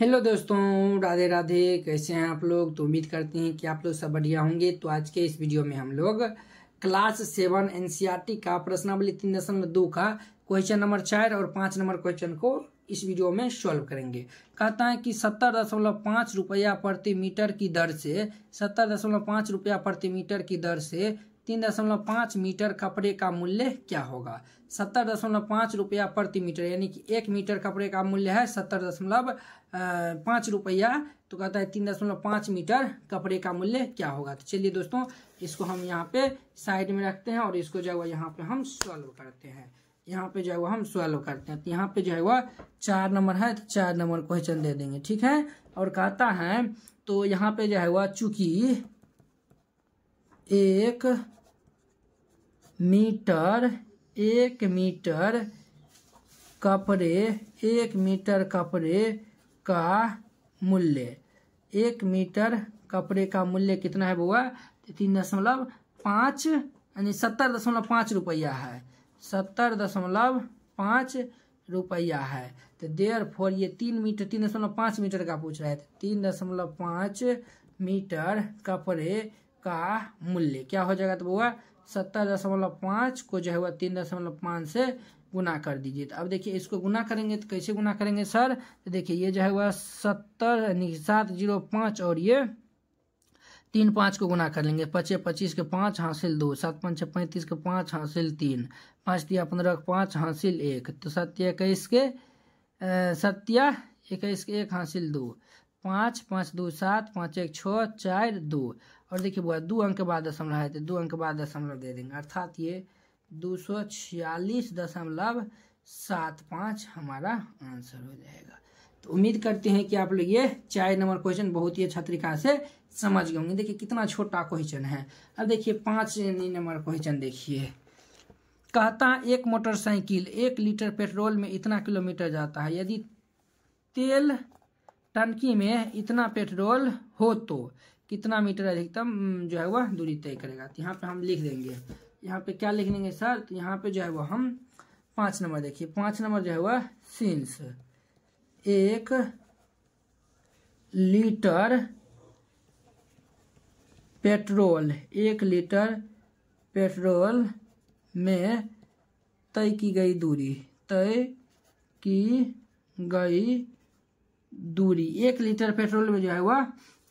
hello दोस्तों राधे राधे कैसे हैं आप लोग तो उम्मीद करते हैं कि आप लोग सब बढ़िया होंगे तो आज के इस वीडियो में हम लोग क्लास सेवन एनसीईआरटी का प्रश्नावली तीन दशमलव दो का क्वेश्चन नंबर चार और पाँच नंबर क्वेश्चन को इस वीडियो में सॉल्व करेंगे कहता है कि सत्तर दशमलव पाँच रुपया प्रति मीटर की दर से सत्तर दशमलव पाँच रुपया प्रति मीटर की दर से तीन दशमलव पाँच मीटर कपड़े का मूल्य क्या होगा सत्तर दशमलव पाँच रुपया प्रति मीटर यानी कि एक मीटर कपड़े का मूल्य है सत्तर दशमलव पाँच रुपया तो कहता है तीन दशमलव पाँच मीटर कपड़े का मूल्य क्या होगा तो चलिए दोस्तों इसको हम यहाँ पे साइड में रखते हैं और इसको जो है यहाँ पे हम सॉल्व करते हैं यहाँ पे जो है हम सॉल्व करते हैं तो यहाँ पे जो है वह चार नंबर है तो चार नंबर क्वेश्चन दे देंगे ठीक है और कहता है तो यहाँ पे जो है वह चूंकि एक मीटर एक मीटर कपड़े एक मीटर कपड़े का मूल्य एक मीटर कपड़े का मूल्य कितना है बुआ तीन दशमलव पाँच यानी सत्तर दशमलव पाँच रुपया है सत्तर दशमलव पाँच रुपया है तो देर फोर ये तीन मीटर तीन दशमलव पाँच मीटर का पूछ रहा है तो तीन दशमलव पाँच मीटर कपड़े का मूल्य क्या हो जाएगा तो बुआ सत्तर दशमलव पाँच को जो है वह तीन दशमलव पाँच से गुना कर दीजिए तो अब देखिए इसको गुना करेंगे तो कैसे गुना करेंगे सर तो देखिए ये जो है वह सत्तर यानी सात जीरो पाँच और ये तीन पाँच को गुना कर लेंगे पचे पच्चीस के पाँच हासिल दो सात पाँच छः पैंतीस के पाँच हासिल तीन पाँच दिया पंद्रह के पाँच हासिल एक तो सत्य इक्कीस के सत्या इक्कीस के एक हासिल दो पाँच पाँच दू सात पाँच एक छः चार दो और देखिए बुआ दो अंक के बाद दशमलव है तो दो अंक के बाद दशमलव दे देंगे अर्थात ये दो सौ छियालीस दशमलव सात पाँच हमारा आंसर हो जाएगा तो उम्मीद करते हैं कि आप लोग ये चार नंबर क्वेश्चन बहुत ही अच्छा तरीका से समझ गए होंगे देखिए कितना छोटा क्वेश्चन है अब देखिए पाँच नंबर क्वेश्चन देखिए कहता एक मोटरसाइकिल एक लीटर पेट्रोल में इतना किलोमीटर जाता है यदि तेल टंकी में इतना पेट्रोल हो तो कितना मीटर अधिकतम जो है वह दूरी तय करेगा तो यहाँ पे हम लिख देंगे यहाँ पे क्या लिख देंगे सर तो यहाँ पे जो है वह हम पाँच नंबर देखिए पांच नंबर जो है वह सिंस एक लीटर पेट्रोल एक लीटर पेट्रोल में तय की गई दूरी तय की गई दूरी एक लीटर पेट्रोल में जो है वह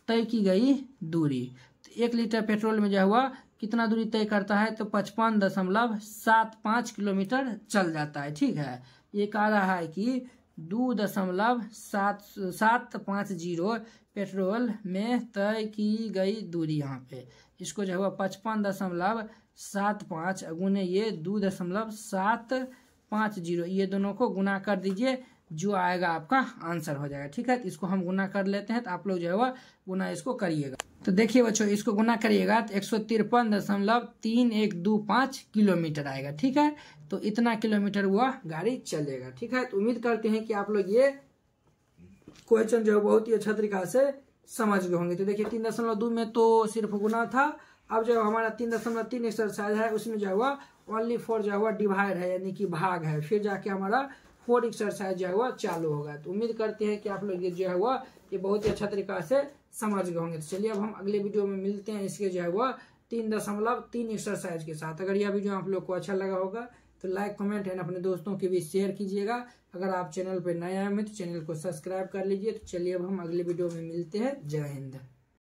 तय की गई दूरी तो एक लीटर पेट्रोल में जो है वह कितना दूरी तय करता है तो पचपन दशमलव सात पाँच किलोमीटर चल जाता है ठीक है ये कह रहा है कि दो दशमलव सात सात पाँच जीरो पेट्रोल में तय की गई दूरी यहाँ पे इसको जो है वह पचपन दशमलव सात पाँच गुने ये दो दशमलव सात पाँच जीरो ये दोनों को गुना कर दीजिए जो आएगा आपका आंसर हो जाएगा ठीक है तो इसको हम गुना कर लेते हैं तो आप लोग जो है वह गुना इसको करिएगा तो देखिए बच्चों इसको गुना करिएगा तो एक सौ तिरपन दशमलव तीन एक दो पाँच किलोमीटर आएगा ठीक है तो इतना किलोमीटर वह गाड़ी चलेगा ठीक है तो उम्मीद करते हैं कि आप लोग ये क्वेश्चन जो है बहुत ही अच्छा तरीका से समझ गए होंगे तो देखिए तीन दशमलव दो में तो सिर्फ गुना था अब जो हमारा तीन दशमलव तीन एक्सरसाइज है उसमें जो हुआ ओनली फोर जो हुआ डिवाइड है यानी कि भाग है फिर जाके हमारा फोर एक्सरसाइज जो है चालू होगा तो उम्मीद करते हैं कि आप लोग ये जो है ये बहुत ही अच्छा तरीका से समझ गए होंगे तो चलिए अब हम अगले वीडियो में मिलते हैं इसके जो है तीन दशमलव तीन एक्सरसाइज के साथ अगर यह वीडियो आप लोग को अच्छा लगा होगा तो लाइक कमेंट एंड अपने दोस्तों के भी शेयर कीजिएगा अगर आप चैनल पर नए आए हैं तो चैनल को सब्सक्राइब कर लीजिए तो चलिए अब हम अगले वीडियो में मिलते हैं जय हिंद